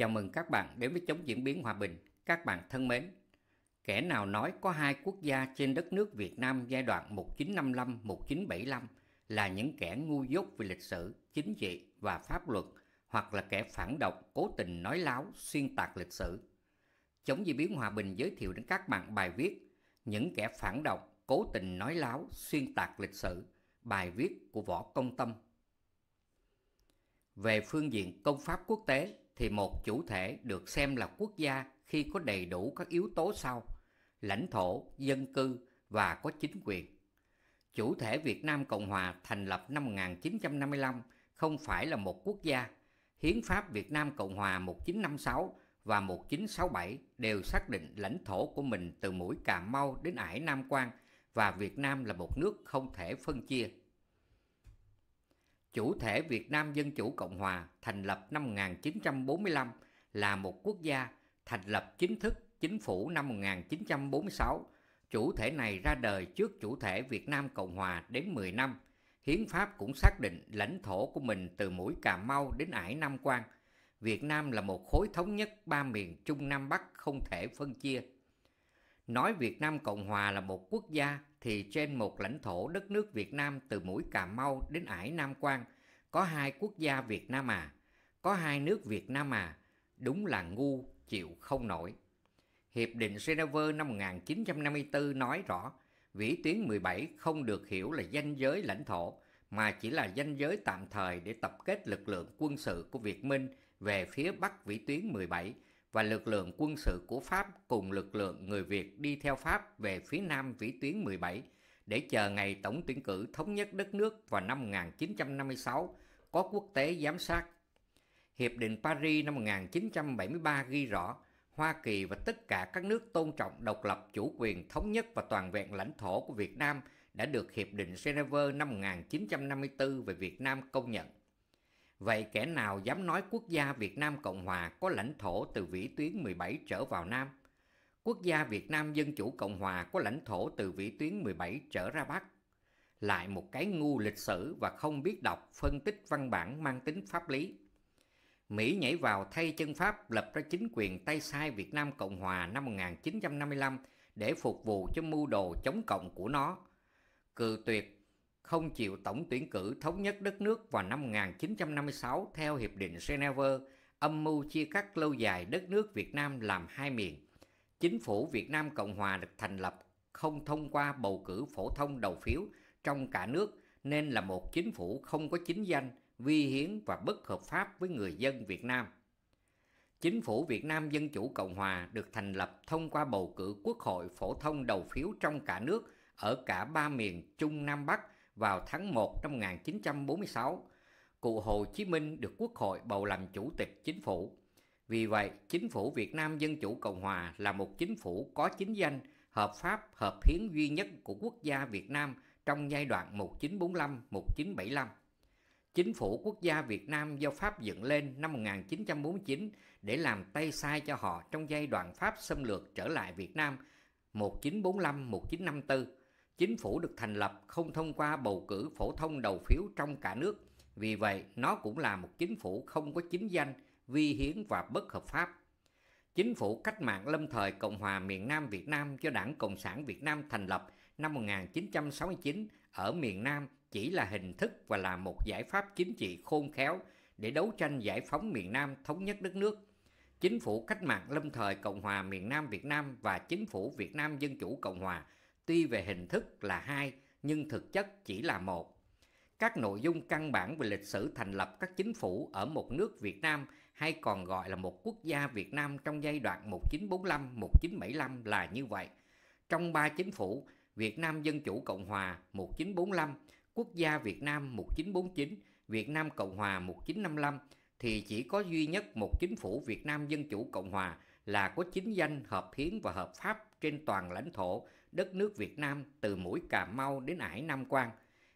Chào mừng các bạn đến với Chống Diễn biến Hòa bình. Các bạn thân mến, kẻ nào nói có hai quốc gia trên đất nước Việt Nam giai đoạn 1955-1975 là những kẻ ngu dốt về lịch sử, chính trị và pháp luật hoặc là kẻ phản động cố tình nói láo, xuyên tạc lịch sử. Chống Diễn biến Hòa bình giới thiệu đến các bạn bài viết Những kẻ phản động cố tình nói láo, xuyên tạc lịch sử, bài viết của Võ Công Tâm. Về phương diện công pháp quốc tế, thì một chủ thể được xem là quốc gia khi có đầy đủ các yếu tố sau: lãnh thổ, dân cư và có chính quyền. Chủ thể Việt Nam Cộng hòa thành lập năm 1955 không phải là một quốc gia. Hiến pháp Việt Nam Cộng hòa 1956 và 1967 đều xác định lãnh thổ của mình từ mũi Cà Mau đến ải Nam Quan và Việt Nam là một nước không thể phân chia chủ thể Việt Nam Dân Chủ Cộng Hòa thành lập năm 1945 là một quốc gia thành lập chính thức chính phủ năm 1946. Chủ thể này ra đời trước chủ thể Việt Nam Cộng Hòa đến 10 năm. Hiến pháp cũng xác định lãnh thổ của mình từ mũi Cà Mau đến ải Nam Quan. Việt Nam là một khối thống nhất ba miền Trung Nam Bắc không thể phân chia. Nói Việt Nam Cộng Hòa là một quốc gia thì trên một lãnh thổ đất nước Việt Nam từ mũi Cà Mau đến ải Nam Quan có hai quốc gia Việt Nam à, có hai nước Việt Nam à, đúng là ngu chịu không nổi. Hiệp định Geneva năm 1954 nói rõ vĩ tuyến 17 không được hiểu là danh giới lãnh thổ mà chỉ là danh giới tạm thời để tập kết lực lượng quân sự của Việt Minh về phía bắc vĩ tuyến 17 và lực lượng quân sự của Pháp cùng lực lượng người Việt đi theo Pháp về phía nam vĩ tuyến 17 để chờ ngày tổng tuyển cử thống nhất đất nước vào năm 1956 có quốc tế giám sát. Hiệp định Paris năm 1973 ghi rõ Hoa Kỳ và tất cả các nước tôn trọng độc lập chủ quyền thống nhất và toàn vẹn lãnh thổ của Việt Nam đã được Hiệp định Geneva năm 1954 về Việt Nam công nhận. Vậy kẻ nào dám nói quốc gia Việt Nam Cộng Hòa có lãnh thổ từ vĩ tuyến 17 trở vào Nam? Quốc gia Việt Nam Dân Chủ Cộng Hòa có lãnh thổ từ vĩ tuyến 17 trở ra Bắc? Lại một cái ngu lịch sử và không biết đọc phân tích văn bản mang tính pháp lý. Mỹ nhảy vào thay chân Pháp lập ra chính quyền tay sai Việt Nam Cộng Hòa năm 1955 để phục vụ cho mưu đồ chống cộng của nó. cự tuyệt không chịu tổng tuyển cử thống nhất đất nước vào năm 1956 theo Hiệp định Geneva, âm mưu chia cắt lâu dài đất nước Việt Nam làm hai miền. Chính phủ Việt Nam Cộng Hòa được thành lập không thông qua bầu cử phổ thông đầu phiếu trong cả nước nên là một chính phủ không có chính danh, vi hiến và bất hợp pháp với người dân Việt Nam. Chính phủ Việt Nam Dân Chủ Cộng Hòa được thành lập thông qua bầu cử quốc hội phổ thông đầu phiếu trong cả nước ở cả ba miền Trung Nam Bắc – vào tháng 1 năm 1946, cụ Hồ Chí Minh được Quốc hội bầu làm Chủ tịch Chính phủ. Vì vậy, Chính phủ Việt Nam Dân Chủ Cộng Hòa là một chính phủ có chính danh, hợp pháp, hợp hiến duy nhất của quốc gia Việt Nam trong giai đoạn 1945-1975. Chính phủ quốc gia Việt Nam do Pháp dựng lên năm 1949 để làm tay sai cho họ trong giai đoạn Pháp xâm lược trở lại Việt Nam 1945-1954 chính phủ được thành lập không thông qua bầu cử phổ thông đầu phiếu trong cả nước, vì vậy nó cũng là một chính phủ không có chính danh, vi hiến và bất hợp pháp. Chính phủ cách mạng lâm thời Cộng hòa miền Nam Việt Nam do Đảng Cộng sản Việt Nam thành lập năm 1969 ở miền Nam chỉ là hình thức và là một giải pháp chính trị khôn khéo để đấu tranh giải phóng miền Nam thống nhất đất nước. Chính phủ cách mạng lâm thời Cộng hòa miền Nam Việt Nam và chính phủ Việt Nam Dân Chủ Cộng hòa – tuy về hình thức là hai nhưng thực chất chỉ là một. Các nội dung căn bản về lịch sử thành lập các chính phủ ở một nước Việt Nam hay còn gọi là một quốc gia Việt Nam trong giai đoạn 1945-1975 là như vậy. Trong ba chính phủ Việt Nam Dân Chủ Cộng Hòa 1945, Quốc gia Việt Nam 1949, Việt Nam Cộng Hòa 1955 thì chỉ có duy nhất một chính phủ Việt Nam Dân Chủ Cộng Hòa là có chính danh hợp hiến và hợp pháp trên toàn lãnh thổ đất nước Việt Nam từ mũi Cà Mau đến ải Nam Quan.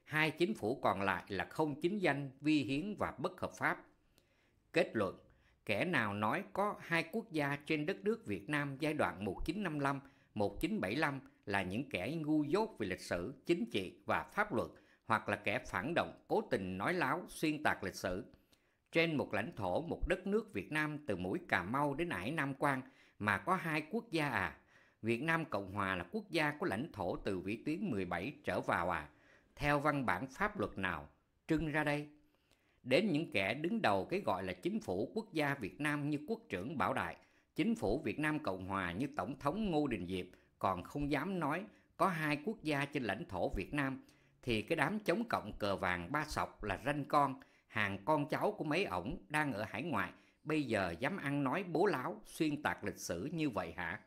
Hai chính phủ còn lại là không chính danh, vi hiến và bất hợp pháp. Kết luận, kẻ nào nói có hai quốc gia trên đất nước Việt Nam giai đoạn 1955-1975 là những kẻ ngu dốt về lịch sử, chính trị và pháp luật hoặc là kẻ phản động cố tình nói láo xuyên tạc lịch sử trên một lãnh thổ một đất nước Việt Nam từ mũi Cà Mau đến Hải Nam Quan mà có hai quốc gia à. Việt Nam Cộng Hòa là quốc gia có lãnh thổ từ vĩ tuyến 17 trở vào à. Theo văn bản pháp luật nào? Trưng ra đây. Đến những kẻ đứng đầu cái gọi là chính phủ quốc gia Việt Nam như quốc trưởng Bảo Đại, chính phủ Việt Nam Cộng Hòa như Tổng thống Ngô Đình Diệm còn không dám nói có hai quốc gia trên lãnh thổ Việt Nam thì cái đám chống cộng cờ vàng ba sọc là ranh con – hàng con cháu của mấy ổng đang ở hải ngoại bây giờ dám ăn nói bố láo xuyên tạc lịch sử như vậy hả?